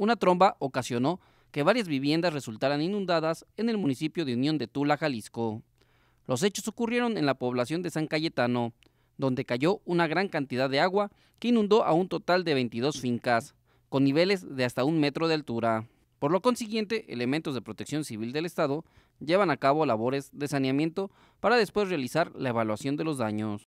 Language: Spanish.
Una tromba ocasionó que varias viviendas resultaran inundadas en el municipio de Unión de Tula, Jalisco. Los hechos ocurrieron en la población de San Cayetano, donde cayó una gran cantidad de agua que inundó a un total de 22 fincas, con niveles de hasta un metro de altura. Por lo consiguiente, elementos de protección civil del Estado llevan a cabo labores de saneamiento para después realizar la evaluación de los daños.